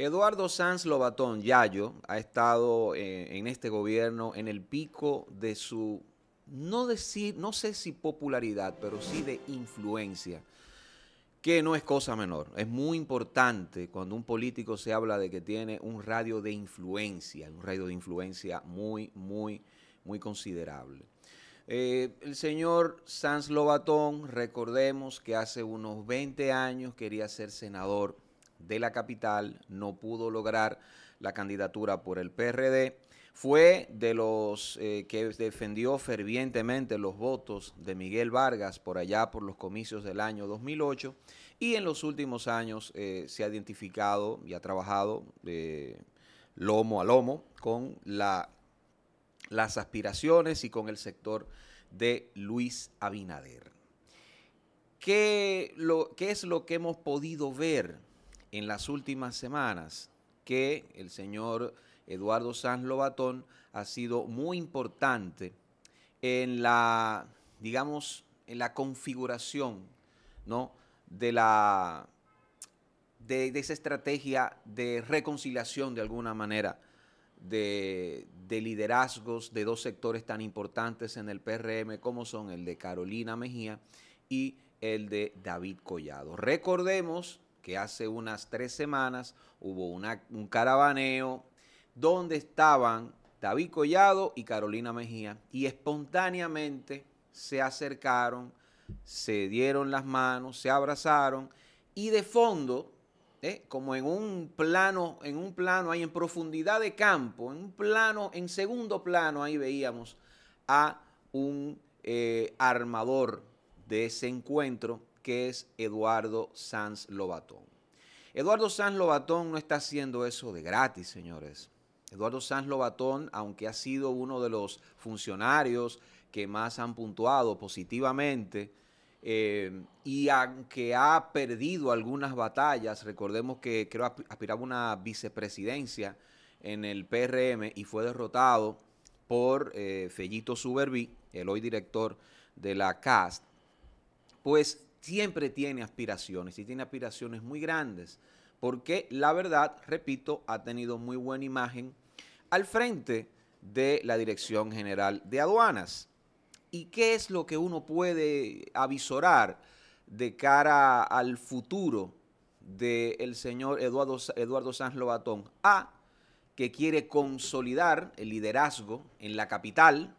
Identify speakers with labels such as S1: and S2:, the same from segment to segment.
S1: Eduardo Sanz Lobatón, Yayo, ha estado eh, en este gobierno en el pico de su, no decir, no sé si popularidad, pero sí de influencia, que no es cosa menor. Es muy importante cuando un político se habla de que tiene un radio de influencia, un radio de influencia muy, muy, muy considerable. Eh, el señor Sanz Lobatón, recordemos que hace unos 20 años quería ser senador de la capital, no pudo lograr la candidatura por el PRD. Fue de los eh, que defendió fervientemente los votos de Miguel Vargas por allá por los comicios del año 2008 y en los últimos años eh, se ha identificado y ha trabajado eh, lomo a lomo con las aspiraciones y con el sector de Luis Abinader. lo, ¿Qué es lo que hemos podido ver en las últimas semanas que el señor Eduardo Sanz Lobatón ha sido muy importante en la, digamos, en la configuración, ¿no? De la de, esa estrategia de reconciliación de alguna manera de, de, liderazgos de dos sectores tan importantes en el PRM como son el de Carolina Mejía y el de David Collado. Recordemos que hace unas tres semanas hubo un caravaneo donde estaban David Collado y Carolina Mejía y espontáneamente se acercaron, se dieron las manos, se abrazaron y de fondo, eh, como en un plano, en un plano ahí en profundidad de campo, en un plano, en segundo plano ahí veíamos a un eh, armador de ese encuentro que es Eduardo Sanz Lobatón. Eduardo Sanz Lobatón no está haciendo eso de gratis, señores. Eduardo Sanz Lobatón, aunque ha sido uno de los funcionarios que más han puntuado positivamente, eh, y aunque ha perdido algunas batallas, recordemos que creo aspiraba a una vicepresidencia en el PRM y fue derrotado por eh, Fellito Suberbí, el hoy director de la CAST, pues siempre tiene aspiraciones y tiene aspiraciones muy grandes, porque la verdad, repito, ha tenido muy buena imagen al frente de la Dirección General de Aduanas. ¿Y qué es lo que uno puede avisorar de cara al futuro del señor Eduardo, Eduardo Sanz Lobatón? A, que quiere consolidar el liderazgo en la capital,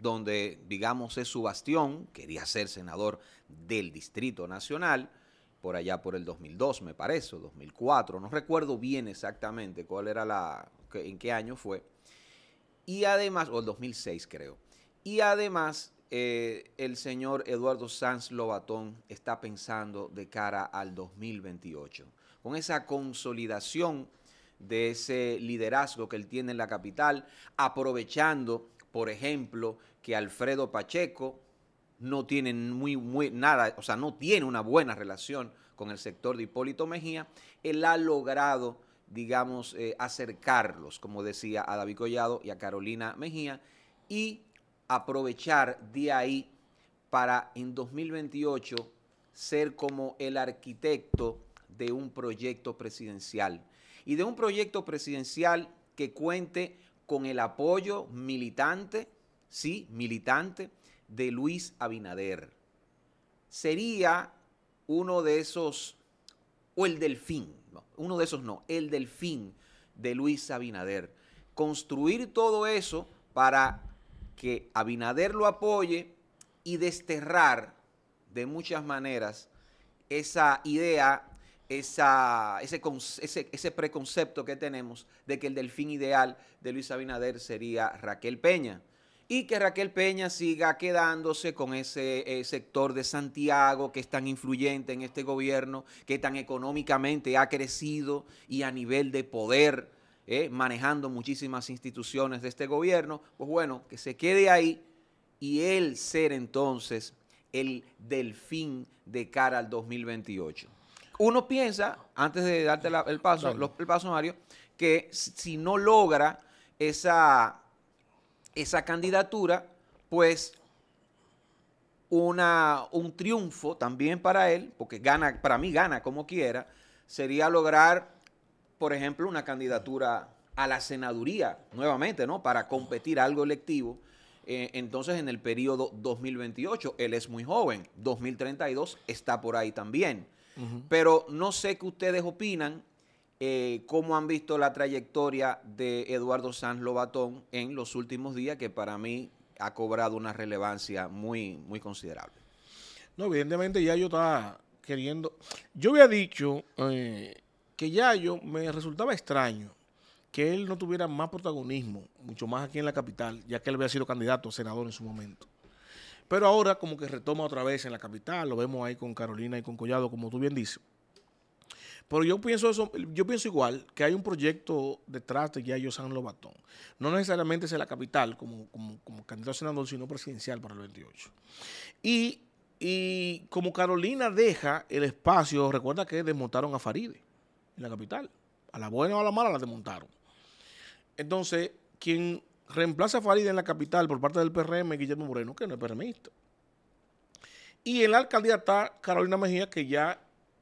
S1: donde digamos es su bastión, quería ser senador del Distrito Nacional, por allá por el 2002 me parece, 2004, no recuerdo bien exactamente cuál era la, en qué año fue, y además, o el 2006 creo, y además eh, el señor Eduardo Sanz Lobatón está pensando de cara al 2028, con esa consolidación de ese liderazgo que él tiene en la capital, aprovechando por ejemplo, que Alfredo Pacheco no tiene muy, nada, o sea, no tiene una buena relación con el sector de Hipólito Mejía, él ha logrado, digamos, eh, acercarlos, como decía, a David Collado y a Carolina Mejía, y aprovechar de ahí para en 2028 ser como el arquitecto de un proyecto presidencial. Y de un proyecto presidencial que cuente con el apoyo militante, sí, militante de Luis Abinader. Sería uno de esos, o el delfín, uno de esos no, el delfín de Luis Abinader. Construir todo eso para que Abinader lo apoye y desterrar de muchas maneras esa idea, esa, ese, preconcepto que tenemos de que el delfín ideal de Luis Abinader sería Raquel Peña y que Raquel Peña siga quedándose con ese eh, sector de Santiago que es tan influyente en este gobierno, que tan económicamente ha crecido y a nivel de poder, eh, manejando muchísimas instituciones de este gobierno, pues bueno, que se quede ahí y él ser entonces el delfín de cara al 2028. Uno piensa, antes de darte el paso, el paso Mario, que si no logra esa esa candidatura, pues una, un triunfo también para él, porque gana, para mí gana como quiera, sería lograr, por ejemplo, una candidatura a la senaduría nuevamente, ¿no? Para competir algo electivo. Eh, entonces, en el periodo 2028, él es muy joven, 2032 está por ahí también. Pero no sé qué ustedes opinan eh, cómo han visto la trayectoria de Eduardo Sanz Lobatón en los últimos días, que para mí ha cobrado una relevancia muy, muy considerable.
S2: No, evidentemente ya yo estaba queriendo... Yo había dicho eh, que ya yo me resultaba extraño que él no tuviera más protagonismo, mucho más aquí en la capital, ya que él había sido candidato a senador en su momento. Pero ahora como que retoma otra vez en la capital, lo vemos ahí con Carolina y con Collado, como tú bien dices. Pero yo pienso eso, yo pienso igual que hay un proyecto detrás de Yayo San Lobatón. No necesariamente es la capital como, candidato senador, sino presidencial para el 28. Y, como Carolina deja el espacio, recuerda que desmontaron a Faride en la capital. A la buena o a la mala la desmontaron. Entonces, quien reemplaza a Faride en la capital por parte del PRM, Guillermo Moreno, que no es PRMista. Y en la alcaldía está Carolina Mejía, que ya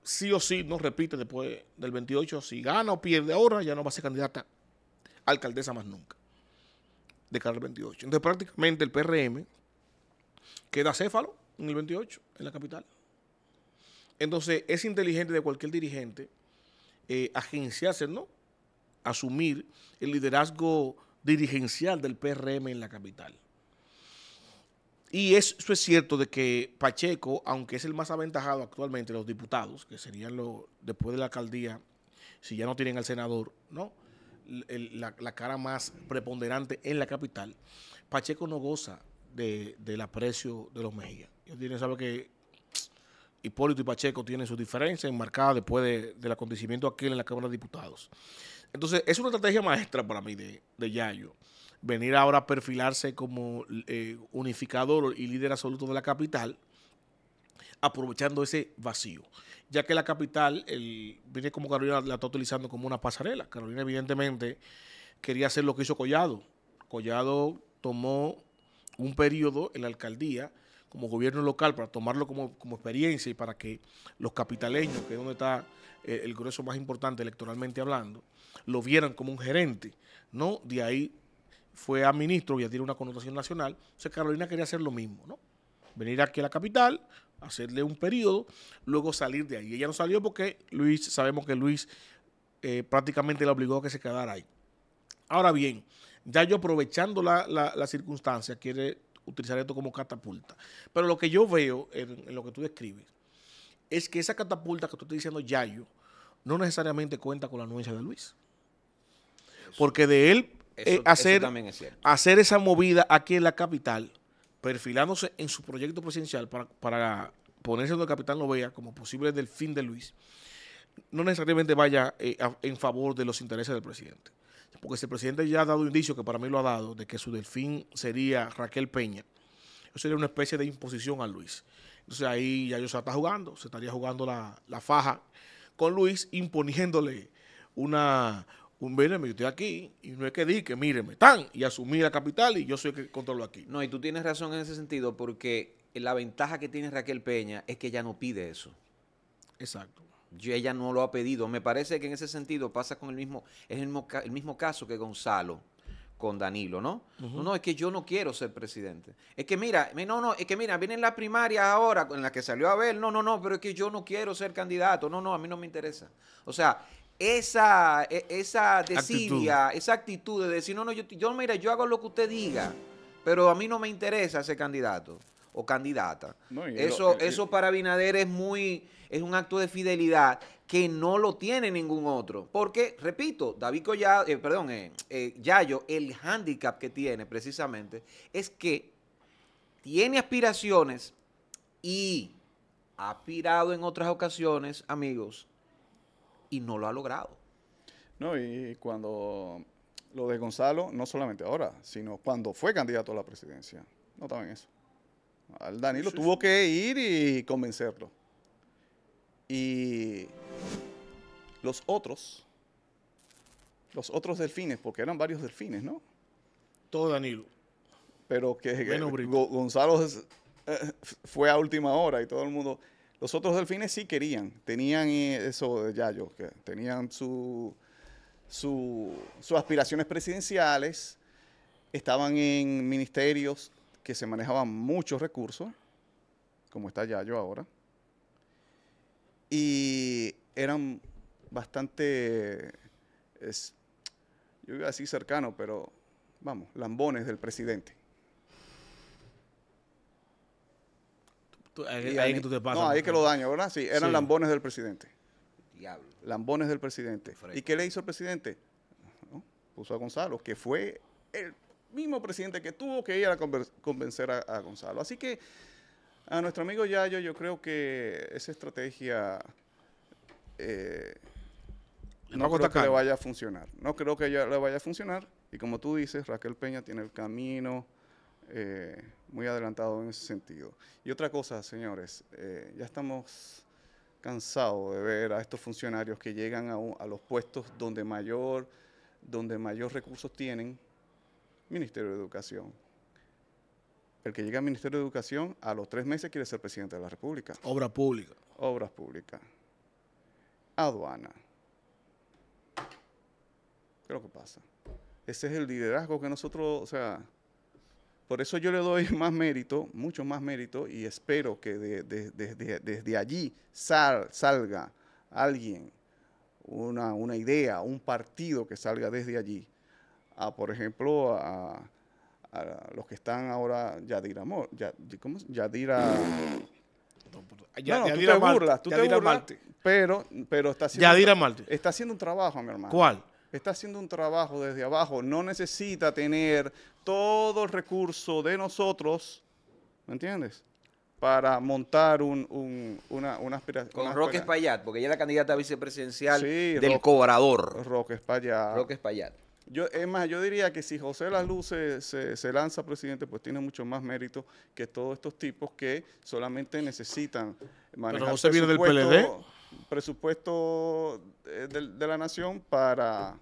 S2: sí o sí no repite después del 28. Si gana o pierde ahora, ya no va a ser candidata a alcaldesa más nunca de cara al 28. Entonces prácticamente el PRM queda céfalo en el 28, en la capital. Entonces es inteligente de cualquier dirigente eh, agenciarse, ¿no? Asumir el liderazgo dirigencial del PRM en la capital. Y eso es cierto de que Pacheco, aunque es el más aventajado actualmente, de los diputados, que serían los, después de la alcaldía, si ya no tienen al senador, ¿no? la, la, cara más preponderante en la capital, Pacheco no goza de, del aprecio de los Mejía. Ellos sabe que Hipólito y Pacheco tienen sus diferencias enmarcada después del acontecimiento aquel en la Cámara de Diputados. Entonces, es una estrategia maestra para mí de, de Yayo venir ahora a perfilarse como eh, unificador y líder absoluto de la capital, aprovechando ese vacío, ya que la capital, el, viene como Carolina la está utilizando como una pasarela. Carolina evidentemente quería hacer lo que hizo Collado. Collado tomó un periodo en la alcaldía como gobierno local para tomarlo como, experiencia y para que los capitaleños, que es donde está eh, el grueso más importante electoralmente hablando, lo vieran como un gerente, ¿no? De ahí fue a ministro, ya tiene una connotación nacional. Entonces Carolina quería hacer lo mismo, ¿no? Venir aquí a la capital, hacerle un periodo, luego salir de ahí. Ella no salió porque Luis, sabemos que Luis eh, prácticamente la obligó a que se quedara ahí. Ahora bien, Yayo aprovechando la, circunstancia, quiere utilizar esto como catapulta. Pero lo que yo veo en, en, lo que tú describes es que esa catapulta que tú estás diciendo, Yayo, no necesariamente cuenta con la anuencia de Luis. Porque de él eh, hacer, hacer esa movida aquí en la capital, perfilándose en su proyecto presidencial para, ponerse donde el capitán lo vea como posible del fin de Luis, no necesariamente vaya eh, en favor de los intereses del presidente. Porque si el presidente ya ha dado indicio, que para mí lo ha dado, de que su delfín sería Raquel Peña, eso sería una especie de imposición a Luis. Entonces ahí ya yo se está jugando, se estaría jugando la, la faja con Luis, imponiéndole una, un BNM me estoy aquí y no es que di que míreme, están y asumí la capital y yo soy el que controlo aquí. No, y tú tienes razón en ese sentido
S1: porque la ventaja que tiene Raquel Peña es que ella no pide eso. Exacto. ella no lo ha pedido. Me parece que en ese sentido pasa con el mismo, es el mismo, caso que Gonzalo con Danilo, ¿no? No, no, es que yo no quiero ser presidente. Es que mira, no, no, es que mira, viene la primaria ahora en la que salió a ver, no, no, no, pero es que yo no quiero ser candidato, no, no, a mí no me interesa. O sea, esa, e, esa actitud. esa actitud de decir, no, no, yo, yo, mira, yo hago lo que usted diga, pero a mí no me interesa ese candidato o candidata. eso, eh, eso eh, para Binader es muy, es un acto de fidelidad que no lo tiene ningún otro. Porque, repito, David Collado, eh, perdón, Yayo, el hándicap que tiene precisamente es que tiene aspiraciones y ha aspirado en otras ocasiones, amigos,
S3: y no lo ha logrado. No, y cuando lo de Gonzalo, no solamente ahora, sino cuando fue candidato a la presidencia, no estaba en eso. Al Danilo tuvo que ir y convencerlo. Y los otros, los otros delfines, porque eran varios delfines, ¿no? Todo Danilo. Pero que Gonzalo eh, fue a última hora y todo el mundo. Los otros delfines sí querían, tenían eh, eso de Yayo, que tenían sus aspiraciones presidenciales, estaban en ministerios que se manejaban muchos recursos, como está Yayo ahora, y eran bastante, yo iba a decir pero vamos, lambones del presidente. que No, ahí que lo daño, ¿verdad? Sí, eran lambones del presidente. Diablo. Lambones del presidente. ¿Y qué le hizo el presidente? Puso a Gonzalo, que fue el mismo presidente que tuvo que ir a convencer a, Gonzalo. Así que a nuestro amigo Yayo, yo creo que esa estrategia eh, no creo que le vaya a funcionar. No creo que le vaya a funcionar. Y como tú dices, Raquel Peña tiene el camino eh, muy adelantado en ese sentido. Y otra cosa, señores, eh, ya estamos cansados de ver a estos funcionarios que llegan a, a, los puestos donde mayor, donde mayor recursos tienen, Ministerio de Educación. El que llega al Ministerio de Educación a los tres meses quiere ser presidente de la República. Obras públicas. Obras públicas. Aduana. ¿Qué es lo que pasa? Ese es el liderazgo que nosotros, o sea, por eso yo le doy más mérito, mucho más mérito, y espero que desde allí sal, salga alguien, una, idea, un partido que salga desde allí. A, por ejemplo, a, los que están ahora, Yadira Amor, ¿cómo Yadira... Ya, no, no, Yadira tú Pero, pero está haciendo, Yadira está haciendo un trabajo, mi hermano. ¿Cuál? está haciendo un trabajo desde abajo, no necesita tener todo el recurso de nosotros, ¿me entiendes? Para montar un, una, aspiración. Con Roque
S1: Espaillat, porque ella es la candidata vicepresidencial del
S3: cobrador. Roque Espaillat. Roque Espaillat. Yo, es más, yo diría que si José Las Luces se, se, lanza presidente, pues tiene mucho más mérito que todos estos tipos que solamente necesitan manejar Pero José viene del PLD. Presupuesto de, la nación para,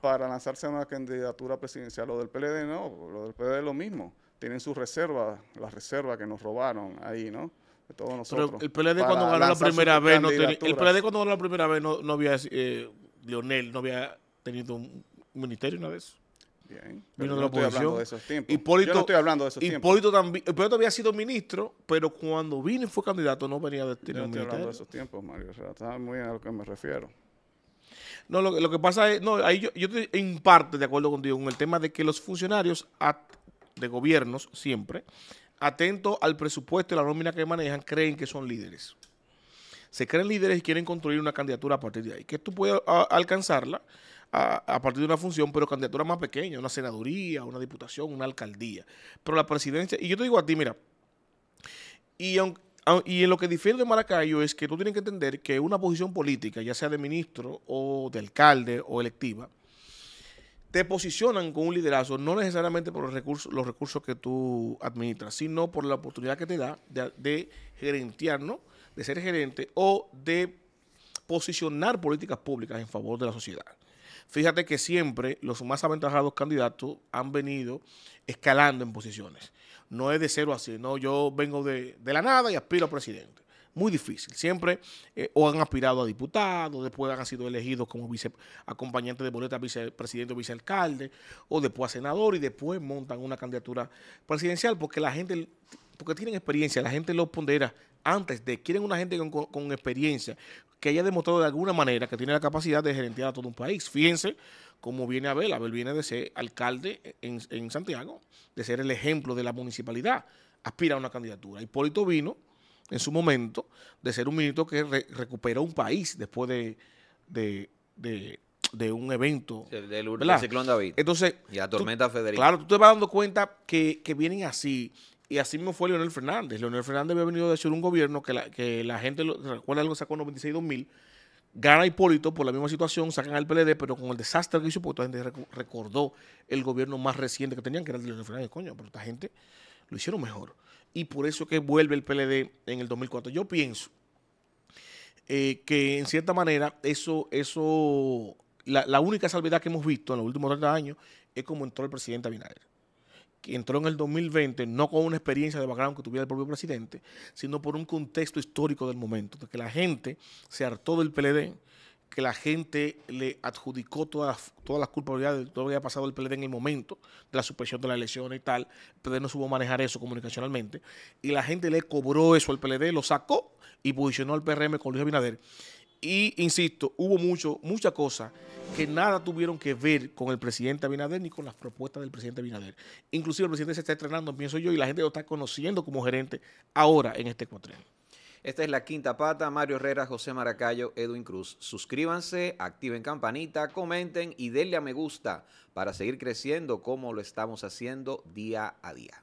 S3: para lanzarse a una candidatura presidencial. Lo del PLD no, lo del PLD es lo mismo. Tienen sus reservas, las reservas que nos robaron ahí, ¿no? De todos nosotros. el PLD cuando ganó la primera vez, no el PLD
S2: cuando ganó la primera vez no, no había, eh, Leonel no había tenido un ministerio una vez.
S3: Bien. Vino yo no estoy hablando de esos tiempos. Hipólito
S2: también. había sido ministro, pero cuando vino y fue candidato no venía de tener yo no estoy hablando de esos
S3: tiempos, Mario. O sea,
S2: muy a lo que me refiero. No, lo, que pasa es, no, ahí yo, estoy en parte de acuerdo contigo con el tema de que los funcionarios de gobiernos siempre, atentos al presupuesto y la nómina que manejan, creen que son líderes. Se creen líderes y quieren construir una candidatura a partir de ahí. Que tú puedes alcanzarla a, a, partir de una función, pero candidatura más pequeña, una senaduría, una diputación, una alcaldía. Pero la presidencia, y yo te digo a ti, mira, y aunque Ah, y en lo que difiere de Maracayo es que tú tienes que entender que una posición política, ya sea de ministro o de alcalde o electiva, te posicionan con un liderazgo, no necesariamente por los recursos, los recursos que tú administras, sino por la oportunidad que te da de, de de ser gerente o de posicionar políticas públicas en favor de la sociedad. Fíjate que siempre los más aventajados candidatos han venido escalando en posiciones no es de cero así, no, yo vengo de, la nada y aspiro a presidente. Muy difícil. Siempre eh, o han aspirado a diputado, después han sido elegidos como vice, acompañante de boleta vicepresidente o vicealcalde, o después a senador y después montan una candidatura presidencial porque la gente, porque tienen experiencia, la gente lo pondera antes de, quieren una gente con, con experiencia, que haya demostrado de alguna manera que tiene la capacidad de gerenciar a todo un país. Fíjense cómo viene Abel. Abel viene de ser alcalde en, Santiago, de ser el ejemplo de la municipalidad. Aspira a una candidatura. Hipólito vino en su momento de ser un ministro que recuperó un país después de, de, de, un evento. del, ciclón David. Entonces, y la tormenta federal. Federico. Claro, tú te vas dando cuenta que, que vienen así y así mismo fue Leonel Fernández. Leonel Fernández había venido a hacer un gobierno que la, que la gente, recuerda algo, sacó 96-2000, gana Hipólito por la misma situación, sacan al PLD, pero con el desastre que hizo, porque toda la gente recordó el gobierno más reciente que tenían, que era el de Leonel Fernández, coño, pero esta gente lo hicieron mejor. Y por eso que vuelve el PLD en el 2004. Yo pienso eh, que en cierta manera eso, eso la, la única salvedad que hemos visto en los últimos 30 años es como entró el presidente Abinader entró en el 2020 no con una experiencia de background que tuviera el propio presidente, sino por un contexto histórico del momento, de que la gente se hartó del PLD, que la gente le adjudicó todas las, culpabilidades de todo lo que había pasado el PLD en el momento de la supresión de la elección y tal. El PLD no supo manejar eso comunicacionalmente. Y la gente le cobró eso al PLD, lo sacó y posicionó al PRM con Luis Abinader. Y insisto, hubo mucho, muchas cosas que nada tuvieron que ver con el presidente Abinader ni con las propuestas del presidente Abinader. Inclusive el presidente se está estrenando, pienso yo, y la gente lo está conociendo como gerente ahora en este cuatrienio.
S1: Esta es la quinta pata, Mario Herrera, José Maracayo, Edwin Cruz. Suscríbanse, activen campanita, comenten y denle a me gusta para seguir creciendo como lo estamos haciendo día a día.